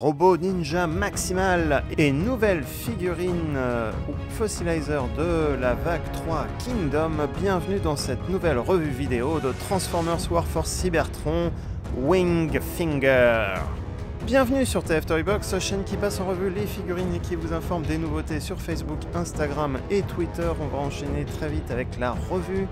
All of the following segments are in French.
Robot Ninja Maximal et nouvelle figurine euh, ou fossilizer de la vague 3 Kingdom. Bienvenue dans cette nouvelle revue vidéo de Transformers Warforce Cybertron Wing Finger. Bienvenue sur TF Toybox, chaîne qui passe en revue les figurines et qui vous informe des nouveautés sur Facebook, Instagram et Twitter. On va enchaîner très vite avec la revue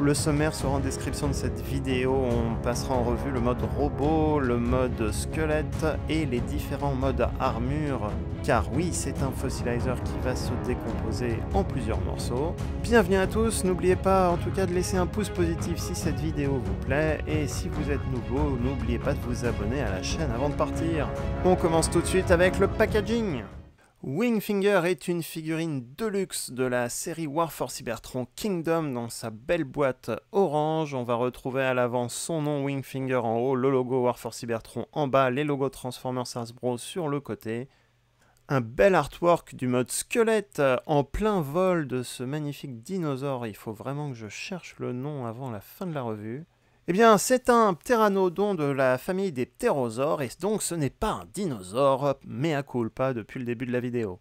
le sommaire sera en description de cette vidéo. On passera en revue le mode robot, le mode squelette et les différents modes armure. Car oui, c'est un fossilizer qui va se décomposer en plusieurs morceaux. Bienvenue à tous, n'oubliez pas en tout cas de laisser un pouce positif si cette vidéo vous plaît. Et si vous êtes nouveau, n'oubliez pas de vous abonner à la chaîne avant de partir. On commence tout de suite avec le packaging. Wingfinger est une figurine de luxe de la série War for Cybertron Kingdom dans sa belle boîte orange. On va retrouver à l'avant son nom Wingfinger en haut, le logo War for Cybertron en bas, les logos Transformers Hasbro sur le côté. Un bel artwork du mode squelette euh, en plein vol de ce magnifique dinosaure. Il faut vraiment que je cherche le nom avant la fin de la revue. Eh bien, c'est un pteranodon de la famille des ptérosaures, et donc ce n'est pas un dinosaure, mais à culpa depuis le début de la vidéo.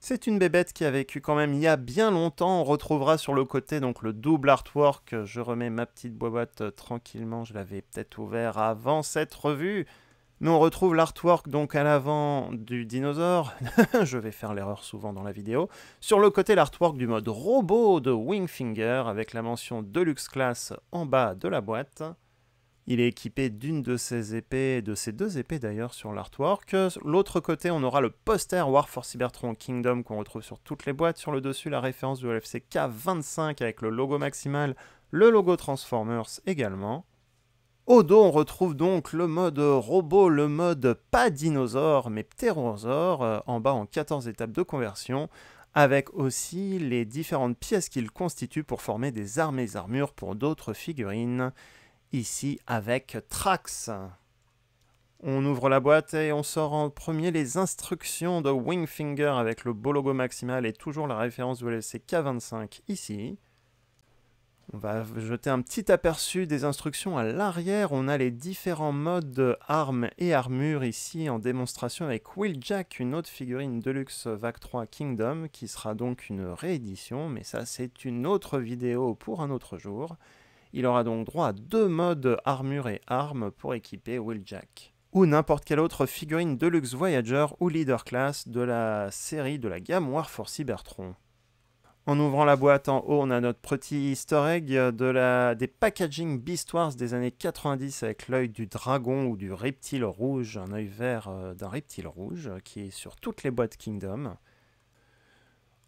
C'est une bébête qui a vécu quand même il y a bien longtemps, on retrouvera sur le côté donc le double artwork, je remets ma petite boîte euh, tranquillement, je l'avais peut-être ouvert avant cette revue, on retrouve l'artwork donc à l'avant du dinosaure, je vais faire l'erreur souvent dans la vidéo, sur le côté l'artwork du mode robot de Wingfinger avec la mention Deluxe Class en bas de la boîte. Il est équipé d'une de ses épées, de ses deux épées d'ailleurs sur l'artwork. L'autre côté, on aura le poster War for Cybertron Kingdom qu'on retrouve sur toutes les boîtes. Sur le dessus, la référence du LFC K25 avec le logo maximal, le logo Transformers également. Au dos, on retrouve donc le mode robot, le mode pas dinosaure mais ptérosaure, euh, en bas en 14 étapes de conversion, avec aussi les différentes pièces qu'il constitue pour former des armées et armures pour d'autres figurines, ici avec Trax. On ouvre la boîte et on sort en premier les instructions de Wingfinger avec le beau logo maximal et toujours la référence de lck 25 ici. On va jeter un petit aperçu des instructions à l'arrière. On a les différents modes armes et armures ici en démonstration avec Jack, une autre figurine Deluxe VAC 3 Kingdom qui sera donc une réédition, mais ça c'est une autre vidéo pour un autre jour. Il aura donc droit à deux modes armure et armes pour équiper Jack ou n'importe quelle autre figurine Deluxe Voyager ou Leader Class de la série de la gamme War for Cybertron. En ouvrant la boîte en haut, on a notre petit easter egg de la, des packaging Beast Wars des années 90 avec l'œil du dragon ou du reptile rouge, un œil vert euh, d'un reptile rouge qui est sur toutes les boîtes Kingdom.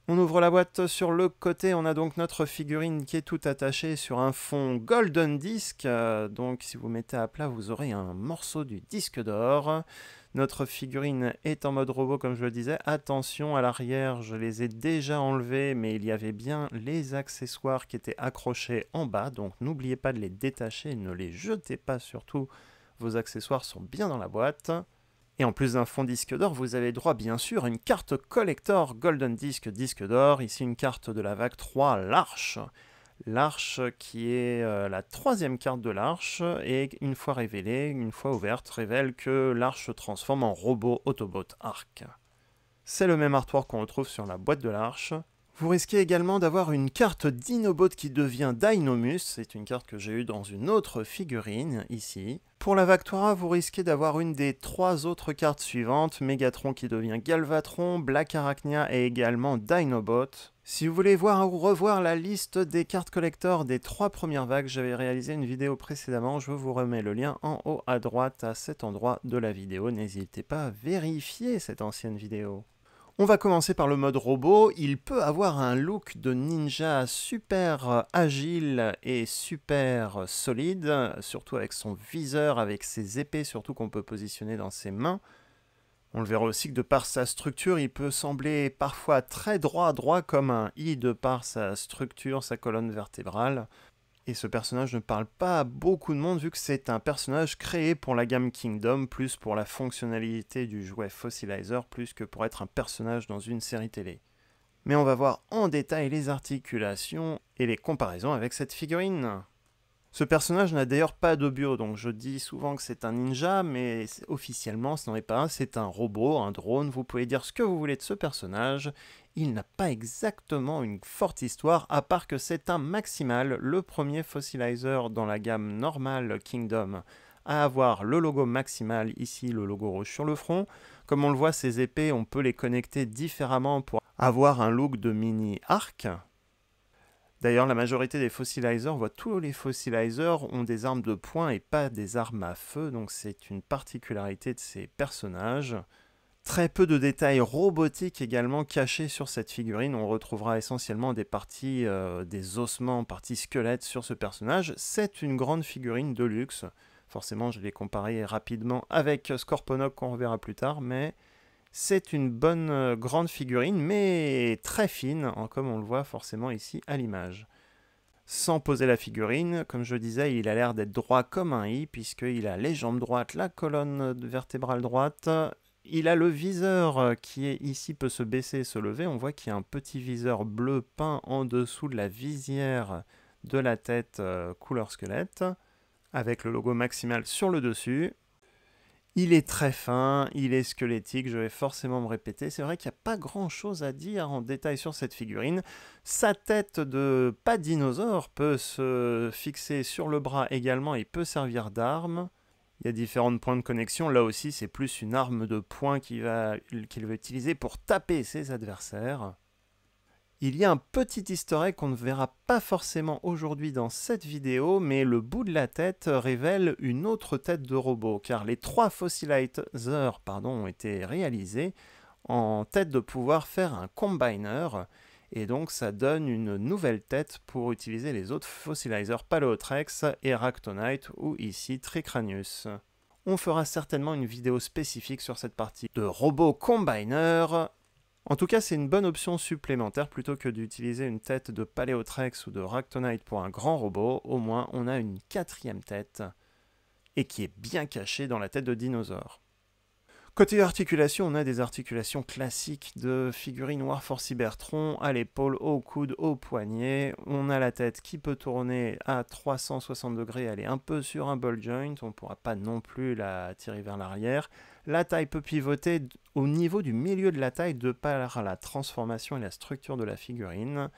On ouvre la boîte sur le côté, on a donc notre figurine qui est tout attachée sur un fond golden disc. Euh, donc si vous mettez à plat, vous aurez un morceau du disque d'or. Notre figurine est en mode robot, comme je le disais. Attention à l'arrière, je les ai déjà enlevés, mais il y avait bien les accessoires qui étaient accrochés en bas, donc n'oubliez pas de les détacher, ne les jetez pas surtout. Vos accessoires sont bien dans la boîte. Et en plus d'un fond disque d'or, vous avez droit bien sûr à une carte collector Golden Disc Disque d'or, ici une carte de la vague 3, l'Arche. L'arche qui est euh, la troisième carte de l'arche et une fois révélée, une fois ouverte, révèle que l'arche se transforme en robot Autobot Arc. C'est le même artwork qu'on retrouve sur la boîte de l'arche, vous risquez également d'avoir une carte Dinobot qui devient Dinomus, c'est une carte que j'ai eue dans une autre figurine, ici. Pour la Vactora, vous risquez d'avoir une des trois autres cartes suivantes, Megatron qui devient Galvatron, Black Arachnia et également Dinobot. Si vous voulez voir ou revoir la liste des cartes collector des trois premières vagues, j'avais réalisé une vidéo précédemment, je vous remets le lien en haut à droite à cet endroit de la vidéo, n'hésitez pas à vérifier cette ancienne vidéo. On va commencer par le mode robot. Il peut avoir un look de ninja super agile et super solide, surtout avec son viseur, avec ses épées, surtout qu'on peut positionner dans ses mains. On le verra aussi que de par sa structure, il peut sembler parfois très droit, droit comme un i de par sa structure, sa colonne vertébrale. Et ce personnage ne parle pas à beaucoup de monde vu que c'est un personnage créé pour la gamme Kingdom, plus pour la fonctionnalité du jouet Fossilizer, plus que pour être un personnage dans une série télé. Mais on va voir en détail les articulations et les comparaisons avec cette figurine. Ce personnage n'a d'ailleurs pas de bio, donc je dis souvent que c'est un ninja, mais officiellement ce n'en est pas un, c'est un robot, un drone, vous pouvez dire ce que vous voulez de ce personnage, il n'a pas exactement une forte histoire, à part que c'est un Maximal, le premier fossilizer dans la gamme normale Kingdom à avoir le logo maximal, ici le logo rouge sur le front. Comme on le voit, ces épées, on peut les connecter différemment pour avoir un look de mini arc, D'ailleurs, la majorité des Fossilizers, voit tous les Fossilizers, ont des armes de poing et pas des armes à feu, donc c'est une particularité de ces personnages. Très peu de détails robotiques également cachés sur cette figurine, on retrouvera essentiellement des parties, euh, des ossements, parties squelettes sur ce personnage. C'est une grande figurine de luxe, forcément je l'ai comparé rapidement avec Scorponok qu'on reverra plus tard, mais c'est une bonne euh, grande figurine, mais très fine, hein, comme on le voit forcément ici à l'image. Sans poser la figurine, comme je disais, il a l'air d'être droit comme un i, puisqu'il a les jambes droites, la colonne vertébrale droite, il a le viseur euh, qui est ici peut se baisser et se lever. On voit qu'il y a un petit viseur bleu peint en dessous de la visière de la tête euh, couleur squelette, avec le logo maximal sur le dessus. Il est très fin, il est squelettique, je vais forcément me répéter. C'est vrai qu'il n'y a pas grand chose à dire en détail sur cette figurine. Sa tête de pas dinosaure peut se fixer sur le bras également et peut servir d'arme. Il y a différents points de connexion. Là aussi, c'est plus une arme de poing qu'il va, va utiliser pour taper ses adversaires. Il y a un petit historique qu'on ne verra pas forcément aujourd'hui dans cette vidéo, mais le bout de la tête révèle une autre tête de robot, car les trois fossilizers pardon, ont été réalisés en tête de pouvoir faire un combiner, et donc ça donne une nouvelle tête pour utiliser les autres fossilizers et ractonite ou ici Tricranius. On fera certainement une vidéo spécifique sur cette partie de robot combiner, en tout cas, c'est une bonne option supplémentaire plutôt que d'utiliser une tête de Paléotrex ou de Ractonite pour un grand robot, au moins on a une quatrième tête, et qui est bien cachée dans la tête de dinosaure. Côté articulation, on a des articulations classiques de figurines Warforce Cybertron à l'épaule, au coude, au poignet. On a la tête qui peut tourner à 360 degrés, elle est un peu sur un ball joint, on ne pourra pas non plus la tirer vers l'arrière. La taille peut pivoter au niveau du milieu de la taille de par la transformation et la structure de la figurine.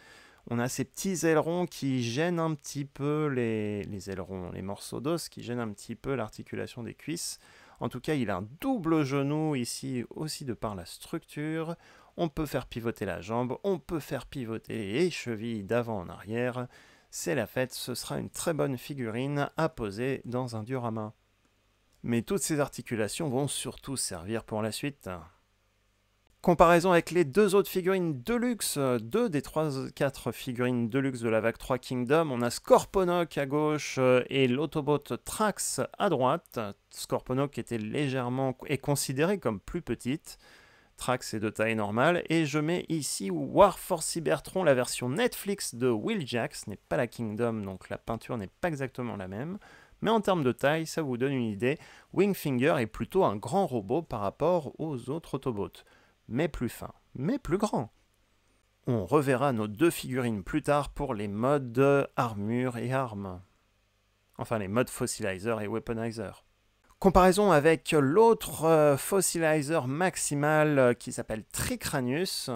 On a ces petits ailerons qui gênent un petit peu les ailerons, les morceaux d'os qui gênent un petit peu l'articulation des cuisses. En tout cas, il a un double genou ici aussi de par la structure. On peut faire pivoter la jambe, on peut faire pivoter les chevilles d'avant en arrière. C'est la fête, ce sera une très bonne figurine à poser dans un diorama. Mais toutes ces articulations vont surtout servir pour la suite. Comparaison avec les deux autres figurines Deluxe, euh, deux des trois, quatre figurines Deluxe de la vague 3 Kingdom, on a Scorponok à gauche euh, et l'Autobot Trax à droite. Scorponok était légèrement est considéré comme plus petite. Trax est de taille normale. Et je mets ici War for Cybertron, la version Netflix de Will Ce n'est pas la Kingdom, donc la peinture n'est pas exactement la même. Mais en termes de taille, ça vous donne une idée. Wingfinger est plutôt un grand robot par rapport aux autres Autobots mais plus fin, mais plus grand. On reverra nos deux figurines plus tard pour les modes armure et armes. Enfin les modes fossilizer et weaponizer. Comparaison avec l'autre euh, fossilizer maximal euh, qui s'appelle Tricranius,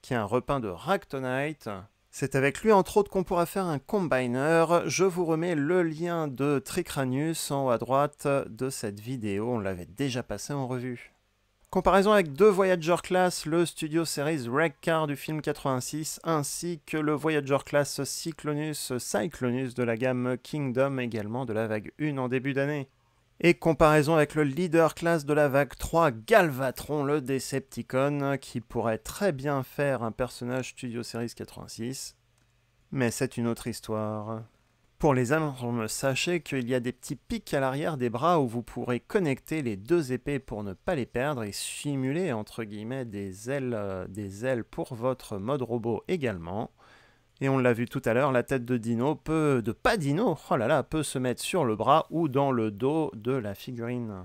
qui est un repeint de Ractonite. C'est avec lui entre autres qu'on pourra faire un combiner. Je vous remets le lien de Tricranius en haut à droite de cette vidéo, on l'avait déjà passé en revue. Comparaison avec deux Voyager Class, le Studio Series Wreck Car du film 86, ainsi que le Voyager Class Cyclonus Cyclonus de la gamme Kingdom, également de la vague 1 en début d'année. Et comparaison avec le Leader Class de la vague 3, Galvatron le Decepticon, qui pourrait très bien faire un personnage Studio Series 86. Mais c'est une autre histoire. Pour les armes, sachez qu'il y a des petits pics à l'arrière des bras où vous pourrez connecter les deux épées pour ne pas les perdre et simuler entre guillemets des ailes, euh, des ailes pour votre mode robot également. Et on l'a vu tout à l'heure, la tête de Dino peut, de pas Dino, oh là là, peut se mettre sur le bras ou dans le dos de la figurine.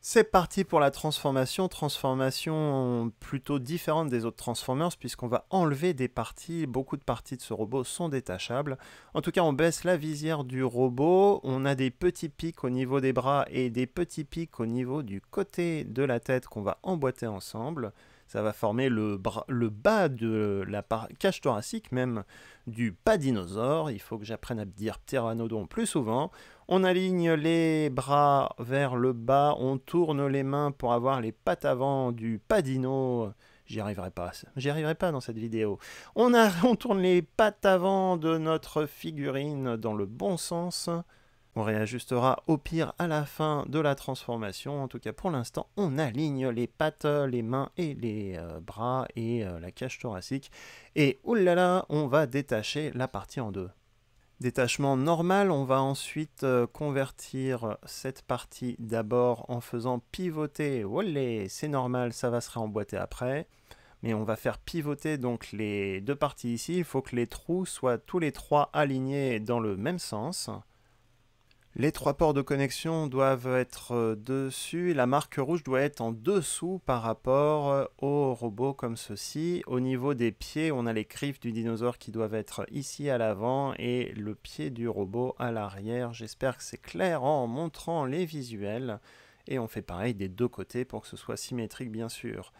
C'est parti pour la transformation, transformation plutôt différente des autres Transformers puisqu'on va enlever des parties, beaucoup de parties de ce robot sont détachables. En tout cas on baisse la visière du robot, on a des petits pics au niveau des bras et des petits pics au niveau du côté de la tête qu'on va emboîter ensemble. Ça va former le, bas de la cage thoracique même du pas dinosaure, il faut que j'apprenne à dire pteranodon plus souvent. On aligne les bras vers le bas, on tourne les mains pour avoir les pattes avant du padino. J'y arriverai pas, j'y arriverai pas dans cette vidéo. On, tourne les pattes avant de notre figurine dans le bon sens. On réajustera au pire à la fin de la transformation. En tout cas, pour l'instant, on aligne les pattes, les mains et les euh, bras et euh, la cage thoracique. Et oulala, on va détacher la partie en deux. Détachement normal, on va ensuite euh, convertir cette partie d'abord en faisant pivoter. c'est normal, ça va se réemboîter après. Mais on va faire pivoter donc les deux parties ici. Il faut que les trous soient tous les trois alignés dans le même sens. Les trois ports de connexion doivent être euh, dessus, la marque rouge doit être en dessous par rapport euh, au robot comme ceci. Au niveau des pieds, on a les griffes du dinosaure qui doivent être ici à l'avant et le pied du robot à l'arrière. J'espère que c'est clair en montrant les visuels. Et on fait pareil des deux côtés pour que ce soit symétrique bien sûr.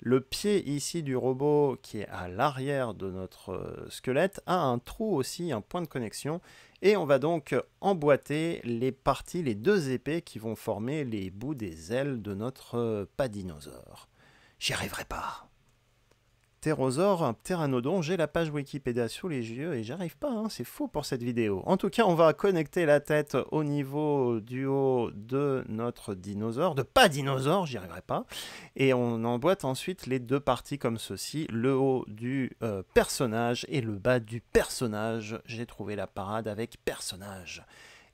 Le pied ici du robot qui est à l'arrière de notre euh, squelette a un trou aussi, un point de connexion. Et on va donc emboîter les parties, les deux épées qui vont former les bouts des ailes de notre euh, dinosaure. J'y arriverai pas ptérosaure, un pteranodon. J'ai la page Wikipédia sous les yeux et j'arrive pas, hein. c'est faux pour cette vidéo. En tout cas, on va connecter la tête au niveau du haut de notre dinosaure, de pas dinosaure, j'y arriverai pas. Et on emboîte ensuite les deux parties comme ceci, le haut du euh, personnage et le bas du personnage. J'ai trouvé la parade avec personnage.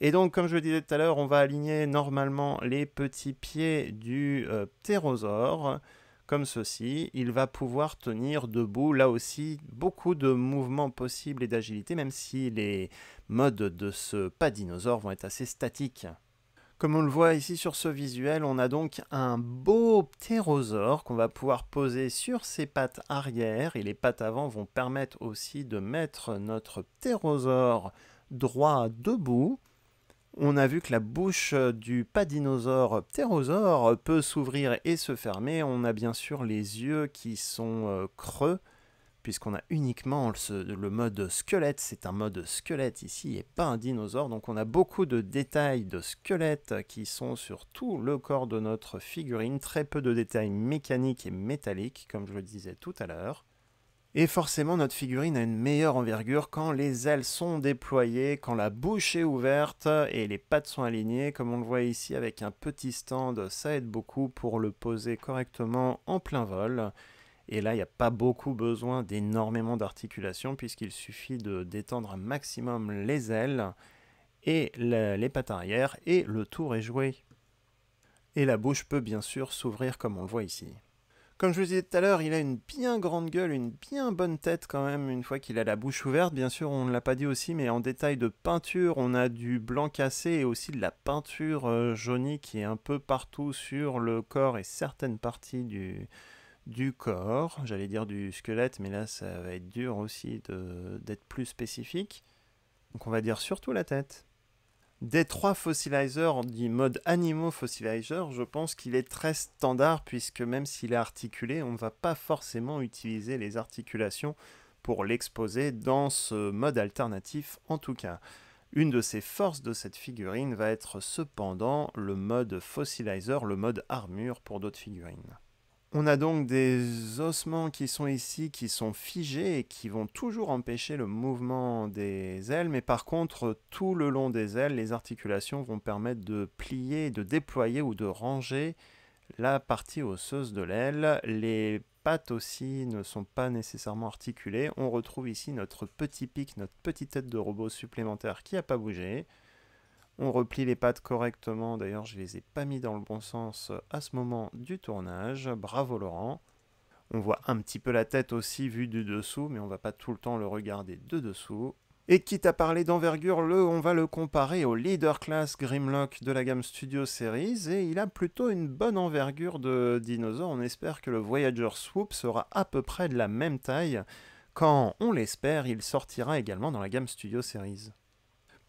Et donc, comme je le disais tout à l'heure, on va aligner normalement les petits pieds du euh, comme ceci, il va pouvoir tenir debout là aussi beaucoup de mouvements possibles et d'agilité, même si les modes de ce pas dinosaure vont être assez statiques. Comme on le voit ici sur ce visuel, on a donc un beau ptérosaure qu'on va pouvoir poser sur ses pattes arrière et les pattes avant vont permettre aussi de mettre notre ptérosaure droit debout. On a vu que la bouche euh, du pas dinosaure ptérosaure peut s'ouvrir et se fermer. On a bien sûr les yeux qui sont euh, creux, puisqu'on a uniquement le mode squelette. C'est un mode squelette ici et pas un dinosaure. Donc on a beaucoup de détails de squelette qui sont sur tout le corps de notre figurine. Très peu de détails mécaniques et métalliques, comme je le disais tout à l'heure. Et forcément, notre figurine a une meilleure envergure quand les ailes sont déployées, quand la bouche est ouverte et les pattes sont alignées, comme on le voit ici avec un petit stand, ça aide beaucoup pour le poser correctement en plein vol. Et là, il n'y a pas beaucoup besoin d'énormément d'articulation puisqu'il suffit de détendre un maximum les ailes et les pattes arrière et le tour est joué. Et la bouche peut bien sûr s'ouvrir comme on le voit ici. Comme je vous disais tout à l'heure, il a une bien grande gueule, une bien bonne tête quand même, une fois qu'il a la bouche ouverte. Bien sûr, on ne l'a pas dit aussi, mais en détail de peinture, on a du blanc cassé et aussi de la peinture euh, jaunie qui est un peu partout sur le corps et certaines parties du, du corps. J'allais dire du squelette, mais là, ça va être dur aussi d'être plus spécifique. Donc on va dire surtout la tête. Des trois fossilizers du mode animaux fossilizer, je pense qu'il est très standard puisque même s'il est articulé, on ne va pas forcément utiliser les articulations pour l'exposer dans ce mode alternatif en tout cas. Une de ses forces de cette figurine va être cependant le mode fossilizer, le mode armure pour d'autres figurines. On a donc des ossements qui sont ici, qui sont figés et qui vont toujours empêcher le mouvement des ailes, mais par contre, tout le long des ailes, les articulations vont permettre de plier, de déployer ou de ranger la partie osseuse de l'aile. Les pattes aussi ne sont pas nécessairement articulées. On retrouve ici notre petit pic, notre petite tête de robot supplémentaire qui n'a pas bougé. On replie les pattes correctement, d'ailleurs je les ai pas mis dans le bon sens à ce moment du tournage, bravo Laurent. On voit un petit peu la tête aussi vue du dessous, mais on va pas tout le temps le regarder de dessous. Et quitte à parler d'envergure, le, on va le comparer au leader class Grimlock de la gamme Studio Series, et il a plutôt une bonne envergure de dinosaure. On espère que le Voyager Swoop sera à peu près de la même taille quand, on l'espère, il sortira également dans la gamme Studio Series.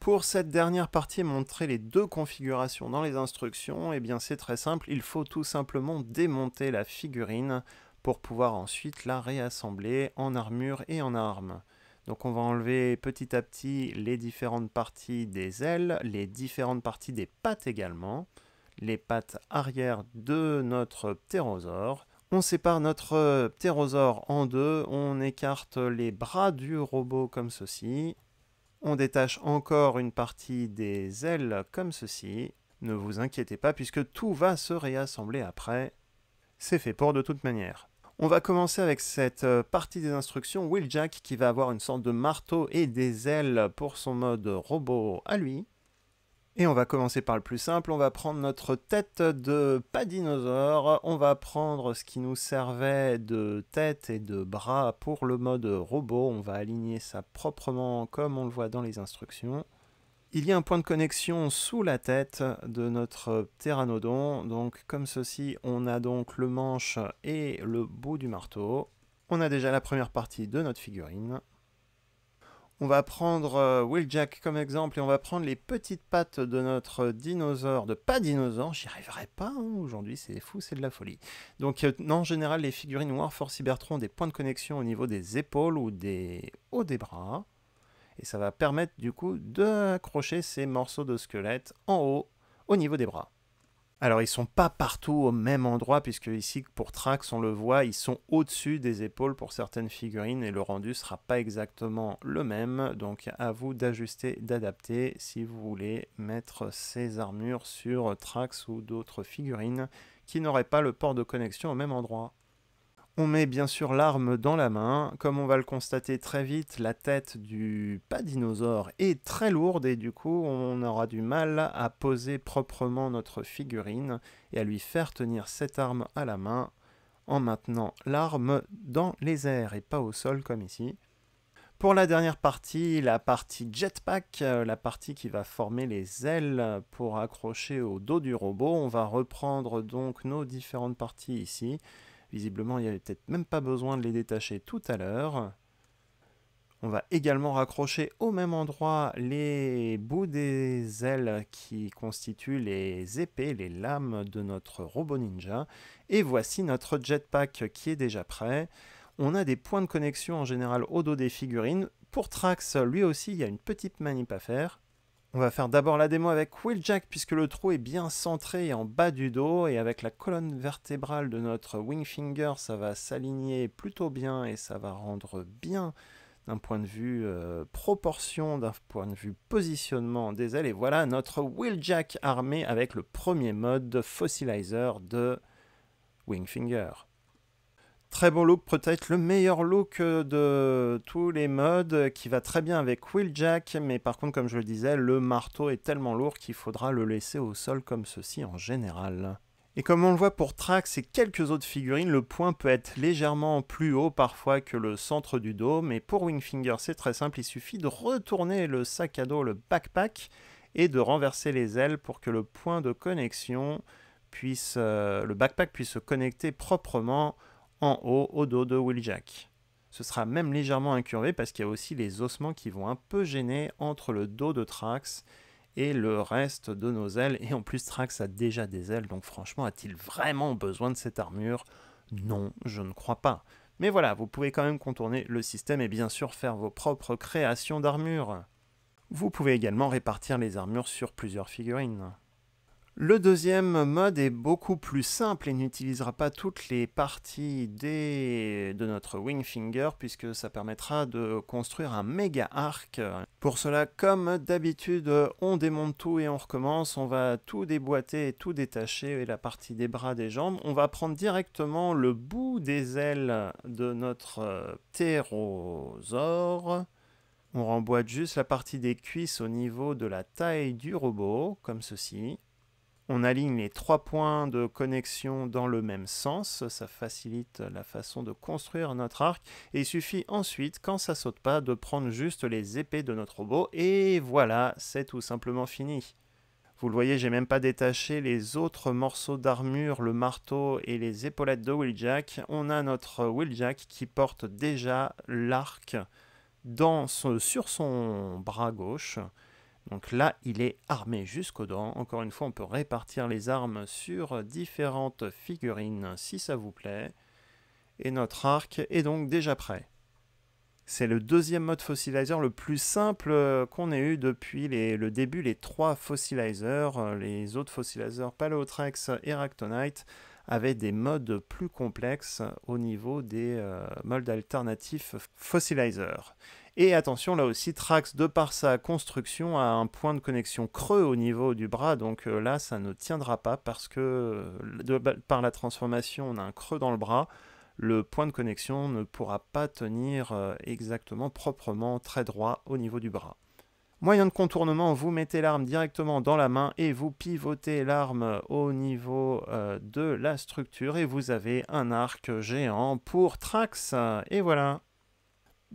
Pour cette dernière partie, montrer les deux configurations dans les instructions, et eh bien c'est très simple, il faut tout simplement démonter la figurine pour pouvoir ensuite la réassembler en armure et en armes. Donc on va enlever petit à petit les différentes parties des ailes, les différentes parties des pattes également, les pattes arrière de notre ptérosaure. On sépare notre ptérosaure en deux, on écarte les bras du robot comme ceci, on détache encore une partie des ailes comme ceci. Ne vous inquiétez pas puisque tout va se réassembler après. C'est fait pour de toute manière. On va commencer avec cette euh, partie des instructions Will Jack qui va avoir une sorte de marteau et des ailes pour son mode robot à lui. Et on va commencer par le plus simple, on va prendre notre tête de pas dinosaure, on va prendre ce qui nous servait de tête et de bras pour le mode robot, on va aligner ça proprement comme on le voit dans les instructions. Il y a un point de connexion sous la tête de notre pteranodon, donc comme ceci on a donc le manche et le bout du marteau. On a déjà la première partie de notre figurine. On va prendre euh, Will Jack comme exemple et on va prendre les petites pattes de notre dinosaure, de pas dinosaure, j'y arriverai pas hein, aujourd'hui, c'est fou, c'est de la folie. Donc euh, en général, les figurines Warforce for Cybertron ont des points de connexion au niveau des épaules ou des hauts des bras. Et ça va permettre du coup d'accrocher ces morceaux de squelette en haut au niveau des bras. Alors ils sont pas partout au même endroit puisque ici pour Trax on le voit ils sont au-dessus des épaules pour certaines figurines et le rendu sera pas exactement le même donc à vous d'ajuster, d'adapter si vous voulez mettre ces armures sur Trax ou d'autres figurines qui n'auraient pas le port de connexion au même endroit. On met bien sûr l'arme dans la main. Comme on va le constater très vite, la tête du pas dinosaure est très lourde et du coup on aura du mal à poser proprement notre figurine et à lui faire tenir cette arme à la main en maintenant l'arme dans les airs et pas au sol comme ici. Pour la dernière partie, la partie jetpack, euh, la partie qui va former les ailes pour accrocher au dos du robot, on va reprendre donc nos différentes parties ici Visiblement, il n'y avait peut-être même pas besoin de les détacher tout à l'heure. On va également raccrocher au même endroit les bouts des ailes qui constituent les épées, les lames de notre robot ninja. Et voici notre jetpack qui est déjà prêt. On a des points de connexion en général au dos des figurines. Pour Trax, lui aussi, il y a une petite manip à faire. On va faire d'abord la démo avec Wheeljack puisque le trou est bien centré en bas du dos et avec la colonne vertébrale de notre Wingfinger ça va s'aligner plutôt bien et ça va rendre bien d'un point de vue euh, proportion, d'un point de vue positionnement des ailes. Et voilà notre Wheeljack armé avec le premier mode de fossilizer de Wingfinger. Très bon look, peut-être le meilleur look euh, de tous les modes qui va très bien avec Jack. mais par contre, comme je le disais, le marteau est tellement lourd qu'il faudra le laisser au sol comme ceci en général. Et comme on le voit pour Trax et quelques autres figurines, le point peut être légèrement plus haut parfois que le centre du dos, mais pour Wingfinger c'est très simple, il suffit de retourner le sac à dos, le backpack, et de renverser les ailes pour que le point de connexion puisse, euh, le backpack puisse se connecter proprement en haut au dos de Jack. Ce sera même légèrement incurvé parce qu'il y a aussi les ossements qui vont un peu gêner entre le dos de Trax et le reste de nos ailes. Et en plus, Trax a déjà des ailes, donc franchement, a-t-il vraiment besoin de cette armure Non, je ne crois pas. Mais voilà, vous pouvez quand même contourner le système et bien sûr faire vos propres créations d'armures. Vous pouvez également répartir les armures sur plusieurs figurines. Le deuxième mode est beaucoup plus simple et n'utilisera pas toutes les parties de notre wing finger puisque ça permettra de construire un méga arc. Pour cela, comme d'habitude, on démonte tout et on recommence, on va tout déboîter et tout détacher et la partie des bras, des jambes. On va prendre directement le bout des ailes de notre euh, ptérosaure. On remboîte juste la partie des cuisses au niveau de la taille du robot, comme ceci. On aligne les trois points de connexion dans le même sens, ça facilite la façon de construire notre arc, et il suffit ensuite, quand ça saute pas, de prendre juste les épées de notre robot, et voilà, c'est tout simplement fini. Vous le voyez, j'ai même pas détaché les autres morceaux d'armure, le marteau et les épaulettes de Willjack. On a notre Willjack qui porte déjà l'arc sur son bras gauche. Donc là, il est armé jusqu'aux dents. Encore une fois, on peut répartir les armes sur différentes figurines si ça vous plaît. Et notre arc est donc déjà prêt. C'est le deuxième mode fossilizer le plus simple euh, qu'on ait eu depuis le début, les trois fossilizers. Euh, les autres fossilizers Paleotrex et Ractonite avaient des modes plus complexes au niveau des euh, modes alternatifs fossilizer. Et attention, là aussi, Trax, de par sa construction, a un point de connexion creux au niveau du bras, donc euh, là, ça ne tiendra pas parce que euh, bah, par la transformation, on a un creux dans le bras. Le point de connexion ne pourra pas tenir euh, exactement proprement très droit au niveau du bras. Moyen de contournement, vous mettez l'arme directement dans la main et vous pivotez l'arme au niveau de la structure et vous avez un arc géant pour Trax. Et voilà.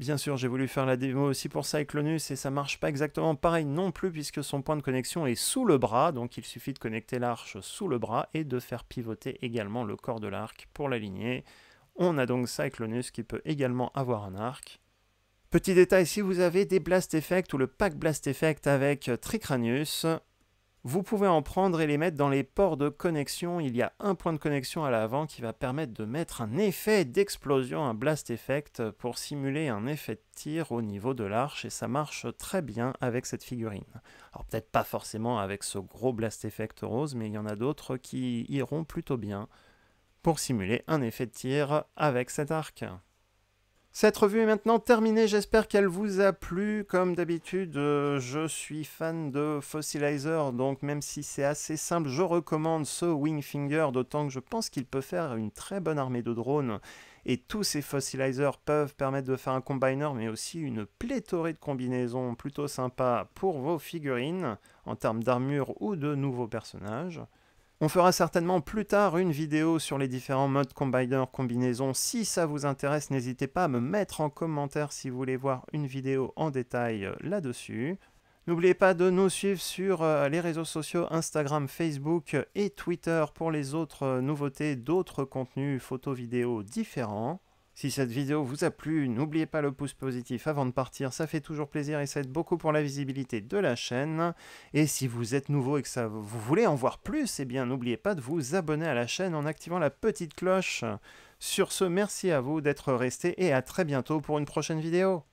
Bien sûr, j'ai voulu faire la démo aussi pour Cyclonus et ça marche pas exactement pareil non plus puisque son point de connexion est sous le bras, donc il suffit de connecter l'arche sous le bras et de faire pivoter également le corps de l'arc pour l'aligner. On a donc Cyclonus qui peut également avoir un arc. Petit détail, si vous avez des Blast Effect ou le pack Blast Effect avec Tricranius, vous pouvez en prendre et les mettre dans les ports de connexion. Il y a un point de connexion à l'avant qui va permettre de mettre un effet d'explosion, un blast effect, pour simuler un effet de tir au niveau de l'arche et ça marche très bien avec cette figurine. Alors peut-être pas forcément avec ce gros blast effect rose, mais il y en a d'autres qui iront plutôt bien pour simuler un effet de tir avec cet arc. Cette revue est maintenant terminée, j'espère qu'elle vous a plu. Comme d'habitude, euh, je suis fan de Fossilizer, donc même si c'est assez simple, je recommande ce Wingfinger, d'autant que je pense qu'il peut faire une très bonne armée de drones. Et tous ces Fossilizers peuvent permettre de faire un combiner, mais aussi une pléthorée de combinaisons plutôt sympa pour vos figurines, en termes d'armure ou de nouveaux personnages. On fera certainement plus tard une vidéo sur les différents modes combiner combinaison. Si ça vous intéresse, n'hésitez pas à me mettre en commentaire si vous voulez voir une vidéo en détail euh, là-dessus. N'oubliez pas de nous suivre sur euh, les réseaux sociaux Instagram, Facebook euh, et Twitter pour les autres nouveautés, d'autres contenus photos, vidéos différents. Si cette vidéo vous a plu, n'oubliez pas le pouce positif avant de partir, ça fait toujours plaisir et ça aide beaucoup pour la visibilité de la chaîne. Et si vous êtes nouveau et que ça, vous voulez en voir plus, eh bien n'oubliez pas de vous abonner à la chaîne en activant la petite cloche. Sur ce, merci à vous d'être resté et à très bientôt pour une prochaine vidéo.